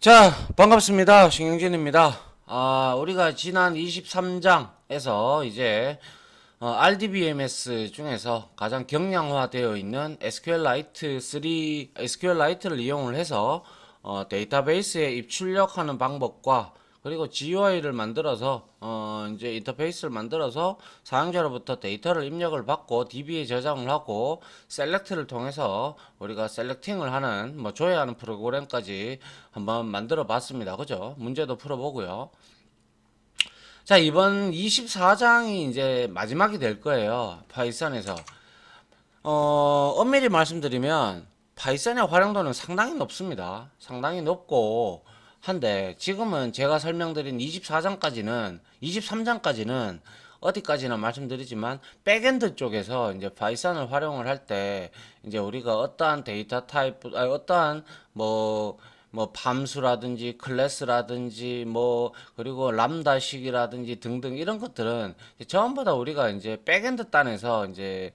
자, 반갑습니다. 신경진입니다. 아, 우리가 지난 23장에서 이제 어, RDBMS 중에서 가장 경량화되어 있는 SQLite 3, SQLite를 이용을 해서 어, 데이터베이스에 입출력하는 방법과 그리고 GUI를 만들어서 어 이제 인터페이스를 만들어서 사용자로부터 데이터를 입력을 받고 DB에 저장을 하고 셀렉트를 통해서 우리가 셀렉팅을 하는 뭐 조회하는 프로그램까지 한번 만들어 봤습니다. 그죠? 문제도 풀어보고요. 자, 이번 24장이 이제 마지막이 될 거예요. 파이썬에서. 어, 엄밀히 말씀드리면 파이썬의 활용도는 상당히 높습니다. 상당히 높고 한데 지금은 제가 설명드린 24장까지는 23장까지는 어디까지나 말씀드리지만 백엔드 쪽에서 이제 파이썬을 활용을 할 때 이제 우리가 어떠한 데이터 타입 아 어떠한 뭐뭐 밤수라든지 뭐 클래스라든지 뭐 그리고 람다식이라든지 등등 이런 것들은 전부 다 우리가 이제 백엔드 단에서 이제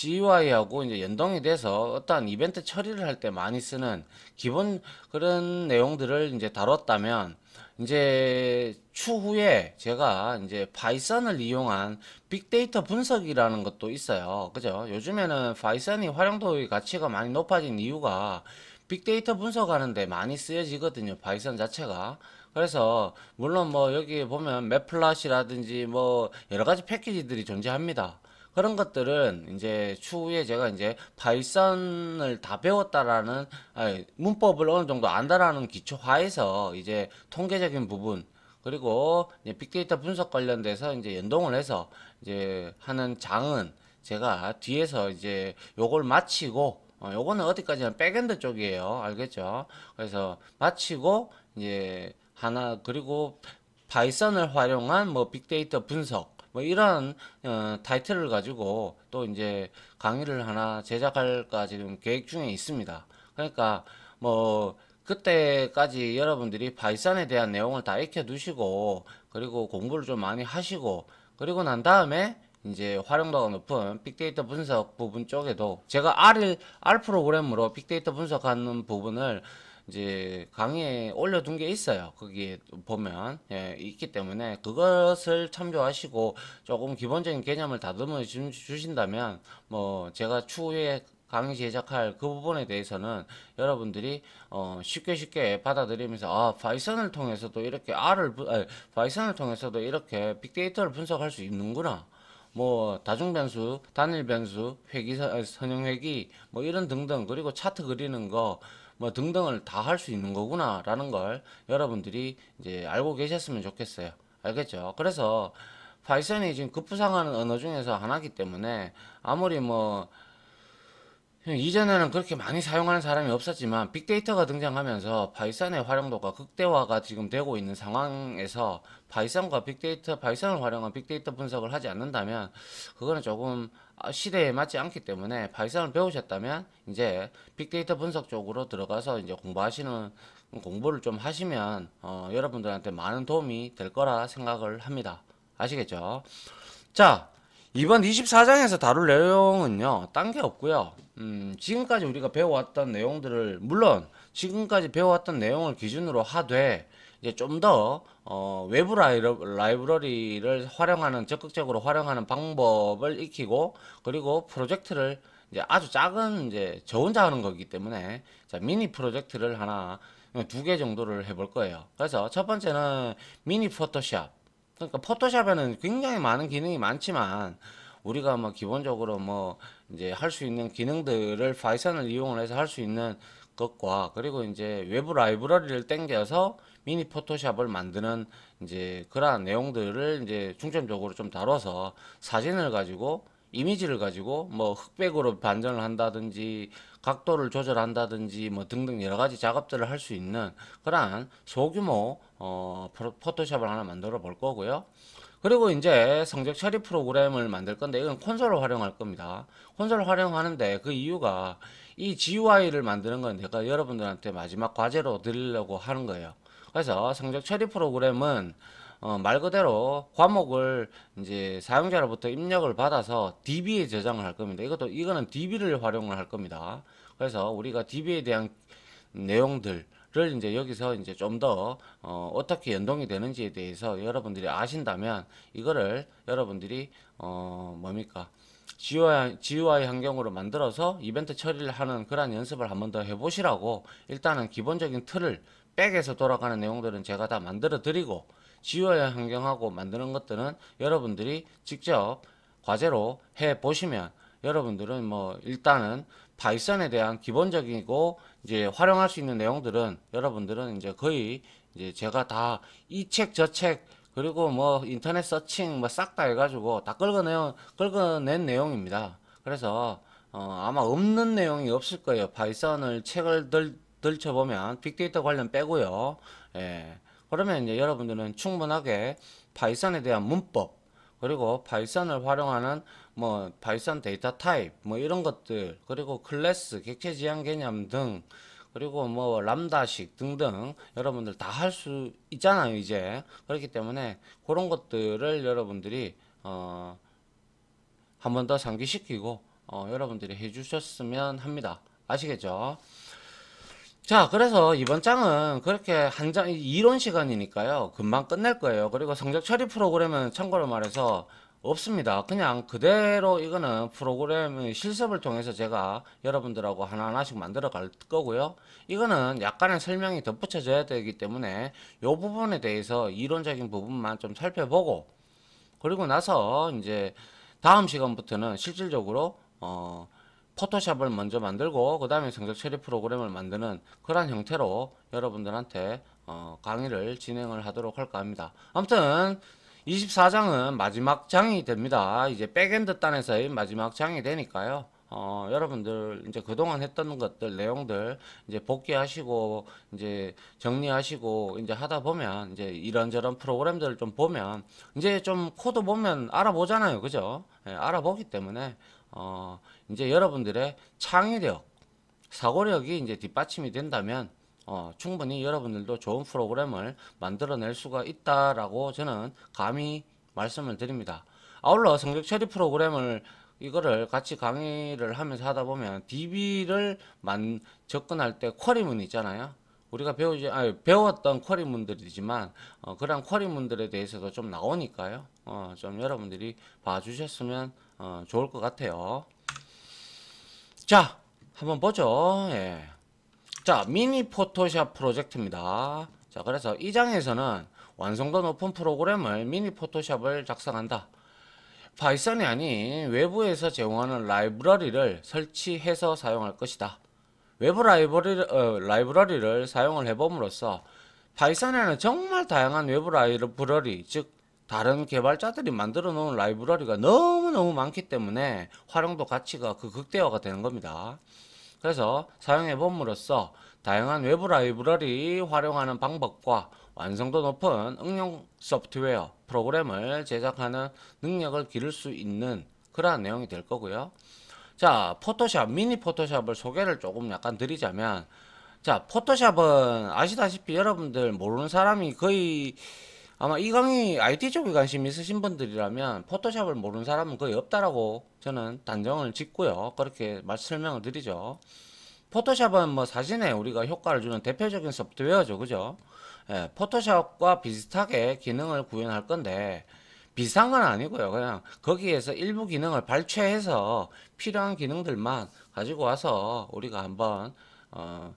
GUI하고 이제 연동이 돼서 어떠한 이벤트 처리를 할 때 많이 쓰는 기본 그런 내용들을 이제 다뤘다면 이제 추후에 제가 이제 파이썬을 이용한 빅데이터 분석이라는 것도 있어요. 그죠? 요즘에는 파이썬이 활용도의 가치가 많이 높아진 이유가 빅데이터 분석하는데 많이 쓰여지거든요. 파이썬 자체가. 그래서 물론 뭐 여기 보면 맵플라시라든지 뭐 여러 가지 패키지들이 존재합니다. 그런 것들은 이제 추후에 제가 이제 파이썬을 다 배웠다라는 아니, 문법을 어느 정도 안다라는 기초화에서 이제 통계적인 부분 그리고 빅데이터 분석 관련돼서 이제 연동을 해서 이제 하는 장은 제가 뒤에서 이제 요걸 마치고 어, 요거는 어디까지나 백엔드 쪽이에요. 알겠죠? 그래서 마치고 이제 하나 그리고 파이썬을 활용한 뭐 빅데이터 분석 뭐 이런 어, 타이틀을 가지고 또 이제 강의를 하나 제작할까 지금 계획 중에 있습니다. 그러니까 뭐 그때까지 여러분들이 바이썬에 대한 내용을 다 익혀 두시고 그리고 공부를 좀 많이 하시고 그리고 난 다음에 이제 활용도가 높은 빅데이터 분석 부분 쪽에도 제가 R을 R 프로그램으로 빅데이터 분석하는 부분을 이제 강의에 올려둔 게 있어요. 거기에 보면 예, 있기 때문에 그것을 참조하시고 조금 기본적인 개념을 다듬어 주신다면 뭐 제가 추후에 강의 제작할 그 부분에 대해서는 여러분들이 어 쉽게 쉽게 받아들이면서 아 파이썬을 통해서도 이렇게 R을 아니, 파이썬을 통해서도 이렇게 빅데이터를 분석할 수 있는구나. 뭐 다중변수, 단일변수, 회기선형회기뭐 이런 등등 그리고 차트 그리는 거뭐 등등을 다 할 수 있는 거구나라는 걸 여러분들이 이제 알고 계셨으면 좋겠어요. 알겠죠? 그래서 파이썬이 지금 급부상하는 언어 중에서 하나기 때문에 아무리 뭐 이전에는 그렇게 많이 사용하는 사람이 없었지만 빅데이터가 등장하면서 파이썬의 활용도가 극대화가 지금 되고 있는 상황에서 파이썬과 빅데이터, 파이썬을 활용한 빅데이터 분석을 하지 않는다면 그거는 조금 아, 시대에 맞지 않기 때문에 파이썬을 배우셨다면 이제 빅데이터 분석 쪽으로 들어가서 이제 공부하시는 공부를 좀 하시면 어, 여러분들한테 많은 도움이 될 거라 생각을 합니다. 아시겠죠? 자 이번 24장에서 다룰 내용은요 딴 게 없고요 음, 지금까지 우리가 배워왔던 내용들을 물론 지금까지 배워왔던 내용을 기준으로 하되 이제 좀 더 어, 외부 라이브러리를 활용하는 적극적으로 활용하는 방법을 익히고 그리고 프로젝트를 이제 아주 작은 이제 저 혼자 하는 거기 때문에 자 미니 프로젝트를 하나 어, 두개 정도를 해 볼 거예요. 그래서 첫 번째는 미니 포토샵. 그러니까 포토샵에는 굉장히 많은 기능이 많지만 우리가 뭐 기본적으로 뭐 이제 할 수 있는 기능들을 파이썬을 이용을 해서 할 수 있는 것과 그리고 이제 외부 라이브러리를 땡겨서 미니 포토샵을 만드는 이제 그러한 내용들을 이제 중점적으로 좀 다뤄서 사진을 가지고 이미지를 가지고 뭐 흑백으로 반전을 한다든지 각도를 조절한다든지 뭐 등등 여러 가지 작업들을 할 수 있는 그러한 소규모 어 포토샵을 하나 만들어 볼 거고요. 그리고 이제 성적 처리 프로그램을 만들 건데 이건 콘솔을 활용할 겁니다. 콘솔을 활용하는데 그 이유가 이 GUI를 만드는 건 내가 여러분들한테 마지막 과제로 드리려고 하는 거예요. 그래서 성적 처리 프로그램은 어, 말 그대로 과목을 이제 사용자로부터 입력을 받아서 DB에 저장을 할 겁니다. 이것도 이거는 DB를 활용을 할 겁니다. 그래서 우리가 DB에 대한 내용들을 이제 여기서 이제 좀 더 어, 어떻게 연동이 되는지에 대해서 여러분들이 아신다면 이거를 여러분들이 어 뭡니까 GUI, GUI 환경으로 만들어서 이벤트 처리를 하는 그러한 연습을 한 번 더 해보시라고 일단은 기본적인 틀을 백에서 돌아가는 내용들은 제가 다 만들어 드리고 GUI 환경하고 만드는 것들은 여러분들이 직접 과제로 해 보시면 여러분들은 뭐 일단은 파이썬에 대한 기본적이고 이제 활용할 수 있는 내용들은 여러분들은 이제 거의 이제 제가 다 이 책 저책 그리고 뭐 인터넷 서칭 뭐 싹 다 해가지고 다긁어내요 끌어낸 내용입니다. 그래서 어, 아마 없는 내용이 없을 거예요. 파이썬을 책을 들, 들쳐보면 빅데이터 관련 빼고요. 예. 그러면 이제 여러분들은 충분하게 파이썬에 대한 문법 그리고 파이썬을 활용하는 뭐 파이썬 데이터 타입 뭐 이런 것들 그리고 클래스 객체 지향 개념 등 그리고 뭐 람다식 등등 여러분들 다 할 수 있잖아요 이제 그렇기 때문에 그런 것들을 여러분들이 어 한 번 더 상기시키고 어 여러분들이 해주셨으면 합니다 아시겠죠 자 그래서 이번 장은 그렇게 한 장 이론 시간이니까요 금방 끝낼 거예요 그리고 성적 처리 프로그램은 참고로 말해서 없습니다. 그냥 그대로 이거는 프로그램의 실습을 통해서 제가 여러분들하고 하나하나씩 만들어 갈 거고요. 이거는 약간의 설명이 덧붙여져야 되기 때문에 이 부분에 대해서 이론적인 부분만 좀 살펴보고 그리고 나서 이제 다음 시간부터는 실질적으로 어 포토샵을 먼저 만들고 그 다음에 성적 처리 프로그램을 만드는 그런 형태로 여러분들한테 어 강의를 진행을 하도록 할까 합니다. 아무튼 24장은 마지막 장이 됩니다. 이제 백엔드 단에서의 마지막 장이 되니까요. 어, 여러분들 이제 그동안 했던 것들 내용들 이제 복귀하시고 이제 정리하시고 이제 하다 보면 이제 이런저런 프로그램들을 좀 보면 이제 좀 코드 보면 알아보잖아요. 그죠? 예, 알아보기 때문에 어, 이제 여러분들의 창의력, 사고력이 이제 뒷받침이 된다면 어, 충분히 여러분들도 좋은 프로그램을 만들어낼 수가 있다라고 저는 감히 말씀을 드립니다. 아울러 성적 처리 프로그램을 이거를 같이 강의를 하면서 하다 보면 DB를 만 접근할 때 쿼리문 있잖아요. 우리가 배우지 아니, 배웠던 쿼리문들이지만 어, 그런 쿼리문들에 대해서도 좀 나오니까요. 어, 좀 여러분들이 봐주셨으면 어, 좋을 것 같아요. 자, 한번 보죠. 예. 자 미니 포토샵 프로젝트입니다 자 그래서 이 장에서는 완성도 높은 프로그램을 미니 포토샵을 작성한다 파이썬이 아닌 외부에서 제공하는 라이브러리를 설치해서 사용할 것이다 외부 라이브러리, 어, 라이브러리를 사용을 해봄으로써 파이썬에는 정말 다양한 외부 라이브러리 즉 다른 개발자들이 만들어 놓은 라이브러리가 너무너무 많기 때문에 활용도 가치가 그 극대화가 되는 겁니다 그래서 사용해 봄으로써 다양한 외부 라이브러리 활용하는 방법과 완성도 높은 응용 소프트웨어 프로그램을 제작하는 능력을 기를 수 있는 그러한 내용이 될 거고요. 자, 포토샵, 미니 포토샵을 소개를 조금 약간 드리자면 자, 포토샵은 아시다시피 여러분들 모르는 사람이 거의 아마 이 강의 IT 쪽에 관심 있으신 분들이라면 포토샵을 모르는 사람은 거의 없다라고 저는 단정을 짓고요. 그렇게 설명을 드리죠. 포토샵은 뭐 사진에 우리가 효과를 주는 대표적인 소프트웨어죠. 그죠? 예, 포토샵과 비슷하게 기능을 구현할 건데 비싼 건 아니고요. 그냥 거기에서 일부 기능을 발췌해서 필요한 기능들만 가지고 와서 우리가 한번 어,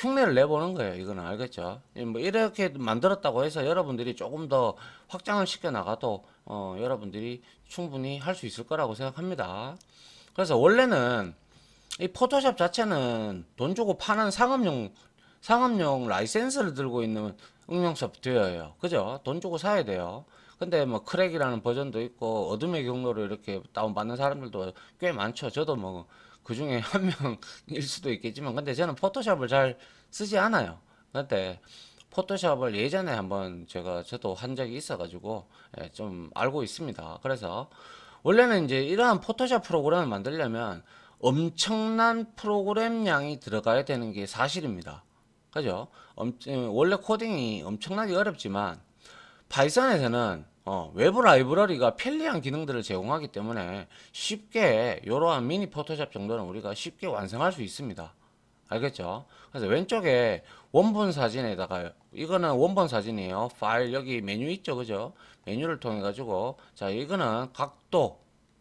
흉내를 내보는 거예요. 이거는 알겠죠? 예, 뭐 이렇게 만들었다고 해서 여러분들이 조금 더 확장을 시켜 나가도 어, 여러분들이 충분히 할 수 있을 거라고 생각합니다. 그래서 원래는 이 포토샵 자체는 돈 주고 파는 상업용 상업용 라이센스를 들고 있는 응용 소프트웨어예요. 그죠? 돈 주고 사야 돼요. 근데 뭐 크랙이라는 버전도 있고 어둠의 경로를 이렇게 다운받는 사람들도 꽤 많죠. 저도 뭐그 중에 한 명일 수도 있겠지만 근데 저는 포토샵을 잘 쓰지 않아요. 근데 포토샵을 예전에 한번 제가 저도 한 적이 있어가지고 예, 좀 알고 있습니다. 그래서 원래는 이제 이러한 포토샵 프로그램을 만들려면 엄청난 프로그램 양이 들어가야 되는 게 사실입니다. 그죠? 음, 원래 코딩이 엄청나게 어렵지만 파이썬에서는 어, 외부 라이브러리가 편리한 기능들을 제공하기 때문에 쉽게 이러한 미니 포토샵 정도는 우리가 쉽게 완성할 수 있습니다. 알겠죠? 그래서 왼쪽에 원본 사진에다가 이거는 원본 사진이에요. 파일 여기 메뉴 있죠? 그죠? 메뉴를 통해 가지고 자 이거는 각도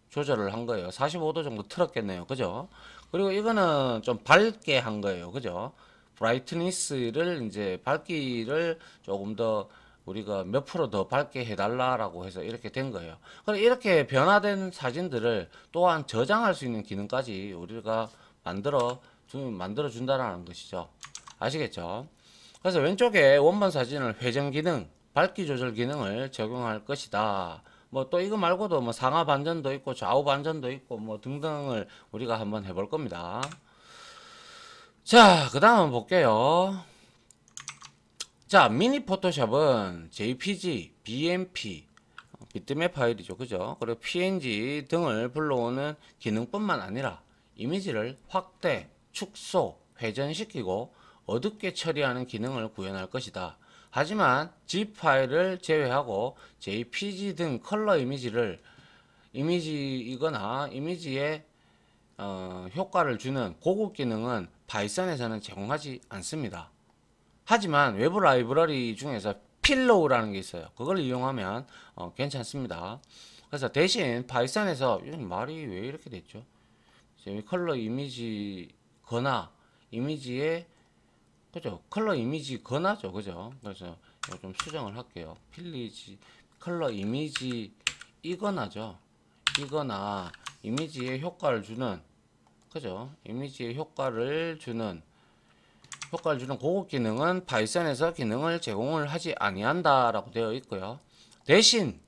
조절을 한 거예요. 45도 정도 틀었겠네요. 그죠? 그리고 이거는 좀 밝게 한 거예요. 그죠? 브라이트니스를 이제 밝기를 조금 더 우리가 몇 프로 더 밝게 해달라라고 해서 이렇게 된 거예요. 그럼 그러니까 이렇게 변화된 사진들을 또한 저장할 수 있는 기능까지 우리가 만들어 준, 만들어 준다라는 것이죠. 아시겠죠? 그래서 왼쪽에 원본 사진을 회전 기능, 밝기 조절 기능을 적용할 것이다. 뭐 또 이거 말고도 뭐 상하 반전도 있고 좌우 반전도 있고 뭐 등등을 우리가 한번 해볼 겁니다. 자, 그 다음은 볼게요. 자 미니 포토샵은 JPG, BMP, 어, 비트맵 파일이죠 그죠 그리고 PNG 등을 불러오는 기능뿐만 아니라 이미지를 확대, 축소, 회전시키고 어둡게 처리하는 기능을 구현할 것이다 하지만 zip 파일을 제외하고 JPG 등 컬러 이미지를 이미지이거나 이미지에 어, 효과를 주는 고급 기능은 파이썬에서는 제공하지 않습니다 하지만 외부 라이브러리 중에서 필로우라는 게 있어요. 그걸 이용하면 어, 괜찮습니다. 그래서 대신 파이썬에서 말이 왜 이렇게 됐죠? 컬러 이미지 거나 이미지에 그죠? 컬러 이미지 거나죠, 그죠? 그래서 좀 수정을 할게요. 필리지 컬러 이미지 이거나죠. 이거나 이미지에 효과를 주는 그죠? 이미지에 효과를 주는 효과를 주는 고급 기능은 파이썬에서 기능을 제공을 하지 아니한다라고 되어 있고요. 대신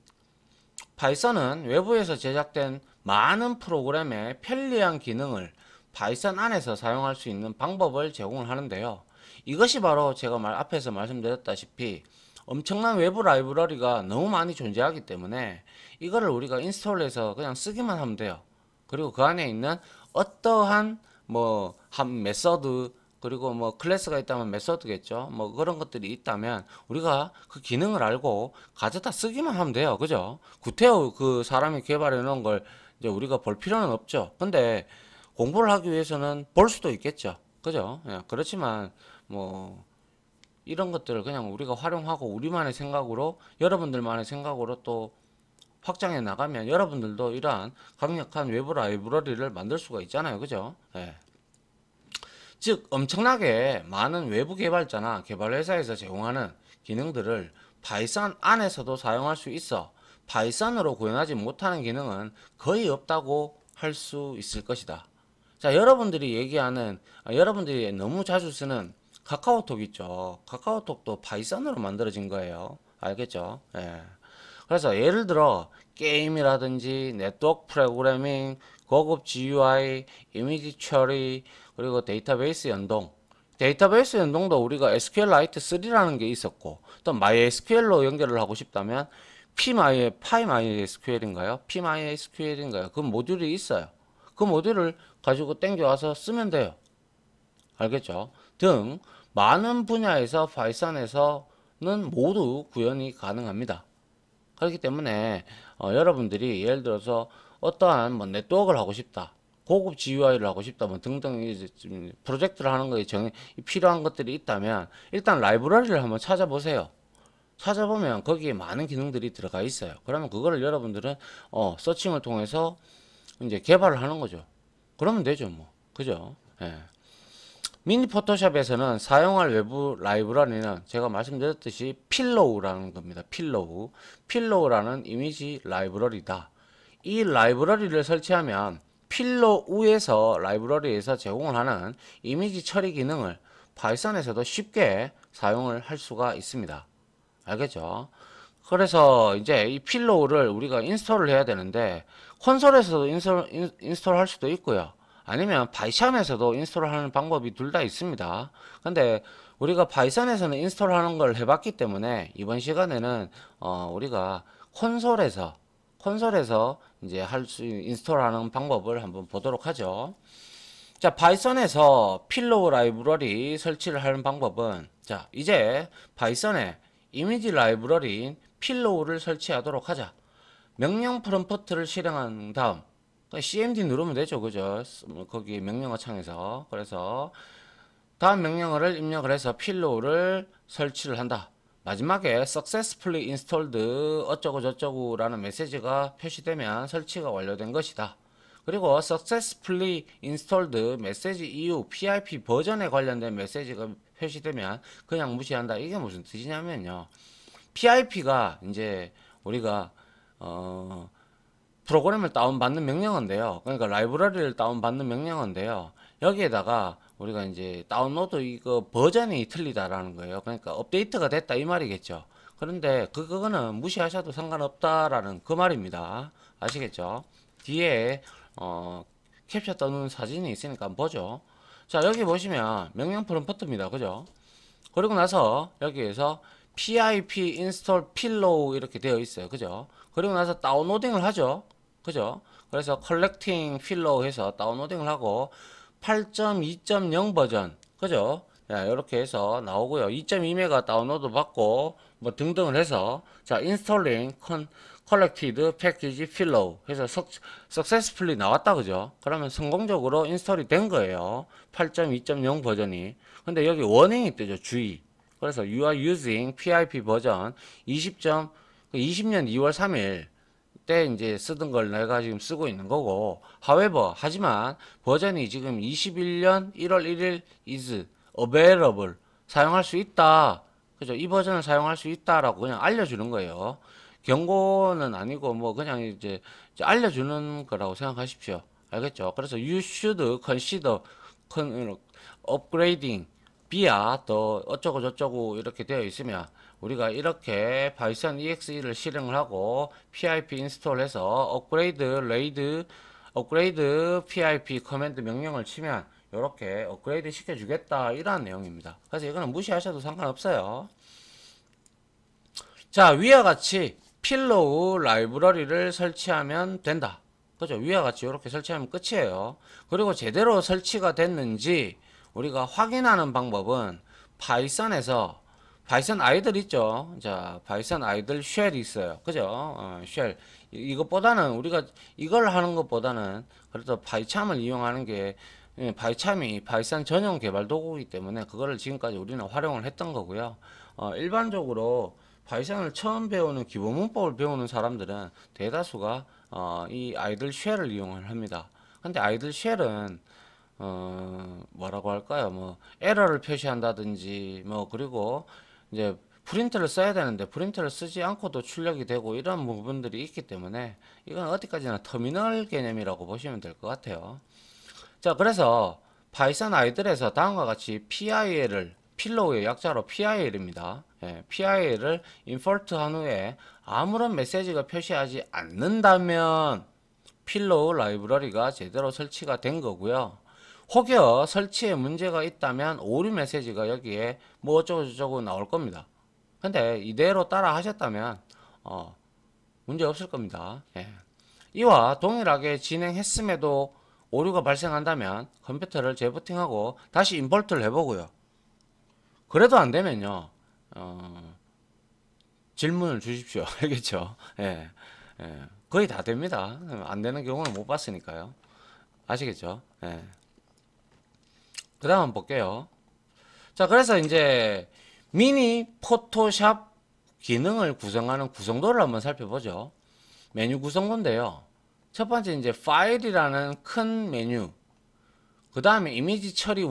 파이썬은 외부에서 제작된 많은 프로그램의 편리한 기능을 파이썬 안에서 사용할 수 있는 방법을 제공을 하는데요. 이것이 바로 제가 말 앞에서 말씀드렸다시피 엄청난 외부 라이브러리가 너무 많이 존재하기 때문에 이거를 우리가 인스톨해서 그냥 쓰기만 하면 돼요. 그리고 그 안에 있는 어떠한 뭐 한 메서드 그리고 뭐 클래스가 있다면 메서드겠죠. 뭐 그런 것들이 있다면 우리가 그 기능을 알고 가져다 쓰기만 하면 돼요. 그죠? 구태여 그 사람이 개발해 놓은 걸 이제 우리가 볼 필요는 없죠. 근데 공부를 하기 위해서는 볼 수도 있겠죠. 그죠? 예, 그렇지만 뭐 이런 것들을 그냥 우리가 활용하고 우리만의 생각으로 여러분들만의 생각으로 또 확장해 나가면 여러분들도 이러한 강력한 외부 라이브러리를 만들 수가 있잖아요. 그죠? 예. 즉 엄청나게 많은 외부 개발자나 개발회사에서 제공하는 기능들을 파이썬 안에서도 사용할 수 있어 파이썬으로 구현하지 못하는 기능은 거의 없다고 할 수 있을 것이다. 자 여러분들이 얘기하는 아, 여러분들이 너무 자주 쓰는 카카오톡 있죠. 카카오톡도 파이썬으로 만들어진 거예요. 알겠죠? 예. 그래서 예를 들어 게임이라든지 네트워크 프로그래밍, 고급 GUI, 이미지 처리, 그리고 데이터베이스 연동. 데이터베이스 연동도 우리가 SQLite 3라는 게 있었고 또 MySQL로 연결을 하고 싶다면 PMy, PyMySQL인가요? PMySQL인가요? 그 모듈이 있어요. 그 모듈을 가지고 땡겨와서 쓰면 돼요. 알겠죠? 등 많은 분야에서 파이썬에서는 모두 구현이 가능합니다. 그렇기 때문에 어, 여러분들이 예를 들어서 어떠한 뭐 네트워크를 하고 싶다. 고급 GUI를 하고 싶다 뭐 등등 이제 좀 프로젝트를 하는 것에정 필요한 것들이 있다면 일단 라이브러리를 한번 찾아보세요. 찾아보면 거기에 많은 기능들이 들어가 있어요. 그러면 그거를 여러분들은 어 서칭을 통해서 이제 개발을 하는 거죠. 그러면 되죠 뭐 그죠? 예. 미니 포토샵에서는 사용할 외부 라이브러리는 제가 말씀드렸듯이 필로우라는 겁니다. 필로우. 필로우라는 이미지 라이브러리다. 이 라이브러리를 설치하면 필로 우에서 라이브러리에서 제공을 하는 이미지 처리 기능을 파이썬에서도 쉽게 사용을 할 수가 있습니다. 알겠죠? 그래서 이제 이 필로우를 우리가 인스톨을 해야 되는데 콘솔에서도 인스톨, 인스톨 할 수도 있고요. 아니면 파이썬에서도 인스톨하는 방법이 둘 다 있습니다. 근데 우리가 파이썬에서는 인스톨하는 걸 해봤기 때문에 이번 시간에는 어, 우리가 콘솔에서 콘솔에서 이제 할 수 인스톨하는 방법을 한번 보도록 하죠. 자, 파이썬에서 필로우 라이브러리 설치를 하는 방법은 자, 이제 파이썬에 이미지 라이브러리인 필로우를 설치하도록 하자. 명령 프롬프트를 실행한 다음 CMD 누르면 되죠. 그죠? 거기 명령어 창에서. 그래서 다음 명령어를 입력을 해서 필로우를 설치를 한다. 마지막에 successfully installed 어쩌고저쩌고라는 메시지가 표시되면 설치가 완료된 것이다. 그리고 successfully installed 메시지 이후 PIP 버전에 관련된 메시지가 표시되면 그냥 무시한다. 이게 무슨 뜻이냐면요. PIP가 이제 우리가 어 프로그램을 다운받는 명령어인데요. 그러니까 라이브러리를 다운받는 명령어인데요. 여기에다가 우리가 이제 다운로드 이거 버전이 틀리다라는 거예요. 그러니까 업데이트가 됐다 이 말이겠죠. 그런데 그, 그거는 무시하셔도 상관없다라는 그 말입니다. 아시겠죠? 뒤에 어, 캡처 떠는 사진이 있으니까 한번 보죠. 자 여기 보시면 명령 프롬프트입니다. 그죠? 그리고 나서 여기에서 pip install pillow 이렇게 되어 있어요. 그죠? 그리고 나서 다운로딩을 하죠. 그죠? 그래서 collecting pillow 해서 다운로딩을 하고 8.2.0 버전 그죠? 자, 이렇게 해서 나오고요. 2.2메가 다운로드 받고 뭐 등등을 해서 자 인스톨링 컨 컬렉티드 패키지 필로우 해서 석, 세스플리 나왔다 그죠? 그러면 성공적으로 인스톨이 된 거예요. 8.2.0 버전이. 근데 여기 워닝이 뜨죠. 주의. 그래서 you are using PIP 버전 20. 20년 2월 3일 때 이제 쓰던 걸 내가 지금 쓰고 있는 거고 however 하지만 버전이 지금 21년 1월 1일 is available 사용할 수 있다 그죠 이 버전을 사용할 수 있다라고 그냥 알려주는 거예요 경고는 아니고 뭐 그냥 이제 알려주는 거라고 생각하십시오 알겠죠 그래서 you should consider upgrading B야 또 어쩌고 저쩌고 이렇게 되어 있으면 우리가 이렇게 파이썬 EXE를 실행을 하고 PIP 인스톨해서 업그레이드 레이드 업그레이드 PIP 커맨드 명령을 치면 이렇게 업그레이드 시켜주겠다 이러한 내용입니다. 그래서 이거는 무시하셔도 상관없어요. 자 위와 같이 필로우 라이브러리를 설치하면 된다. 그죠? 위와 같이 이렇게 설치하면 끝이에요. 그리고 제대로 설치가 됐는지 우리가 확인하는 방법은 파이썬에서 파이썬 아이들 있죠. 자, 파이썬 아이들 쉘 있어요. 그죠? 어, 쉘. 이것보다는 우리가 이걸 하는 것보다는 그래도 파이참을 이용하는 게 예, 바이참이 바이산 전용 개발 도구이기 때문에 그거를 지금까지 우리는 활용을 했던 거고요. 어, 일반적으로 바이산을 처음 배우는 기본 문법을 배우는 사람들은 대다수가 어, 이 아이들 쉘을 이용을 합니다. 근데 아이들 쉘은 어, 뭐라고 할까요? 뭐 에러를 표시한다든지 뭐 그리고 이제 프린트를 써야 되는데 프린트를 쓰지 않고도 출력이 되고 이런 부분들이 있기 때문에 이건 어디까지나 터미널 개념이라고 보시면 될 것 같아요. 자 그래서 파이썬 아이들에서 다음과 같이 PIL을 필로의 약자로 PIL입니다. 예, PIL을 인폴트한 후에 아무런 메시지가 표시하지 않는다면 필로우 라이브러리가 제대로 설치가 된 거고요. 혹여 설치에 문제가 있다면 오류 메시지가 여기에 뭐 어쩌고저쩌고 나올 겁니다. 근데 이대로 따라 하셨다면 어, 문제 없을 겁니다. 예. 이와 동일하게 진행했음에도 오류가 발생한다면 컴퓨터를 재부팅하고 다시 인볼트를 해보고요. 그래도 안 되면요. 어, 질문을 주십시오. 알겠죠? 예. 예. 거의 다 됩니다. 안 되는 경우는 못 봤으니까요. 아시겠죠? 예. 그 다음 한번 볼게요. 자, 그래서 이제 미니 포토샵 기능을 구성하는 구성도를 한번 살펴보죠. 메뉴 구성도인데요. 첫 번째 이제 파일이라는 큰 메뉴. 그 다음에 이미지 처리 1,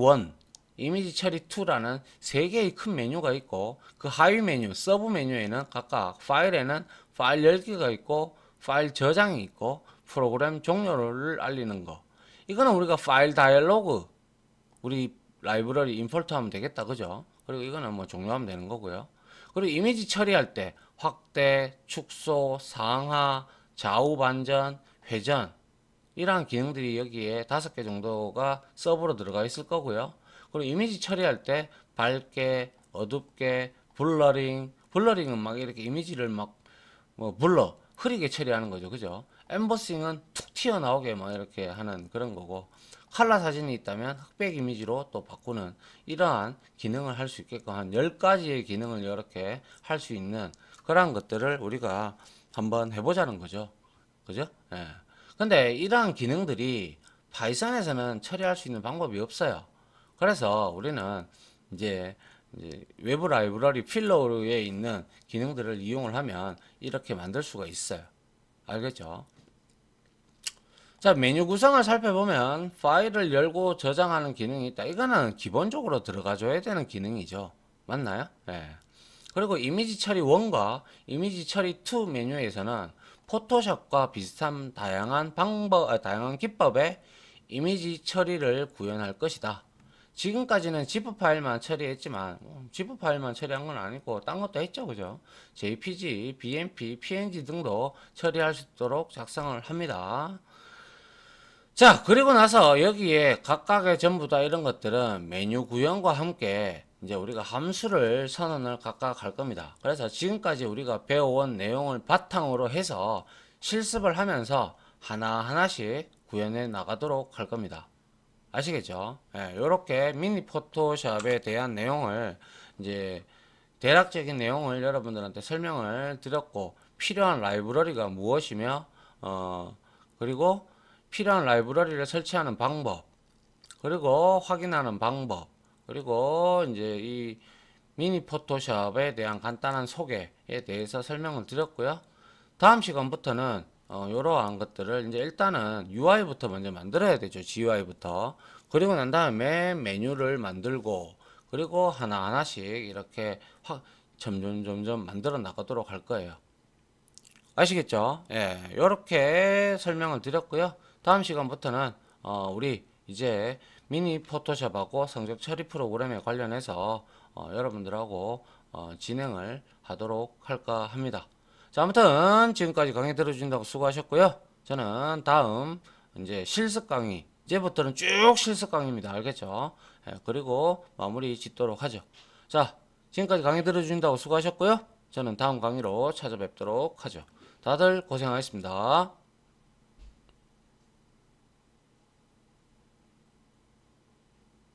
이미지 처리 2라는 세 개의 큰 메뉴가 있고 그 하위 메뉴, 서브 메뉴에는 각각 파일에는 파일 10개가 있고 파일 저장이 있고 프로그램 종료를 알리는 거. 이거는 우리가 파일 다이얼로그 우리 라이브러리 인폴트 하면 되겠다 그죠 그리고 이거는 뭐 종료하면 되는 거고요 그리고 이미지 처리할 때 확대, 축소, 상하, 좌우 반전, 회전 이러한 기능들이 여기에 다섯 개 정도가 서브로 들어가 있을 거고요 그리고 이미지 처리할 때 밝게, 어둡게, 블러링 블러링은 막 이렇게 이미지를 막뭐 블러, 흐리게 처리하는 거죠 그죠 엠버싱은 툭 튀어나오게 막 이렇게 하는 그런 거고 한라 사진이 있다면 흑백 이미지로 또 바꾸는 이러한 기능을 할 수 있게끔 한 10가지의 기능을 이렇게 할 수 있는 그러한 것들을 우리가 한번 해보자는 거죠. 그죠? 예. 근데 이러한 기능들이 파이썬에서는 처리할 수 있는 방법이 없어요. 그래서 우리는 이제, 이제 외부 라이브러리 필러에 있는 기능들을 이용을 하면 이렇게 만들 수가 있어요. 알겠죠? 자 메뉴 구성을 살펴보면 파일을 열고 저장하는 기능이 있다 이거는 기본적으로 들어가 줘야 되는 기능이죠 맞나요 예. 그리고 이미지 처리 1과 이미지 처리 2 메뉴에서는 포토샵과 비슷한 다양한 방법 아, 다양한 기법의 이미지 처리를 구현할 것이다 지금까지는 지프 파일만 처리했지만 뭐, 지프 파일만 처리한 건 아니고 딴 것도 했죠 그죠 jpg bmp png 등도 처리할 수 있도록 작성을 합니다 자 그리고 나서 여기에 각각의 전부 다 이런 것들은 메뉴 구현과 함께 이제 우리가 함수를 선언을 각각 할 겁니다 그래서 지금까지 우리가 배워온 내용을 바탕으로 해서 실습을 하면서 하나하나씩 구현해 나가도록 할 겁니다 아시겠죠 이렇게 예, 미니 포토샵에 대한 내용을 이제 대략적인 내용을 여러분들한테 설명을 드렸고 필요한 라이브러리가 무엇이며 어 그리고 필요한 라이브러리를 설치하는 방법 그리고 확인하는 방법 그리고 이제 이 미니 포토샵에 대한 간단한 소개에 대해서 설명을 드렸고요 다음 시간부터는 이러한 어, 것들을 이제 일단은 UI부터 먼저 만들어야 되죠 GUI부터 그리고 난 다음에 메뉴를 만들고 그리고 하나하나씩 이렇게 확 점점 점점 만들어 나가도록 할 거예요 아시겠죠 예 요렇게 설명을 드렸고요 다음 시간부터는 어, 우리 이제 미니 포토샵하고 성적 처리 프로그램에 관련해서 어, 여러분들하고 어, 진행을 하도록 할까 합니다. 자 아무튼 지금까지 강의 들어주다고 수고하셨고요. 저는 다음 이제 실습 강의 이제부터는 쭉 실습 강의입니다. 알겠죠? 예, 그리고 마무리 짓도록 하죠. 자 지금까지 강의 들어주다고 수고하셨고요. 저는 다음 강의로 찾아뵙도록 하죠. 다들 고생하셨습니다.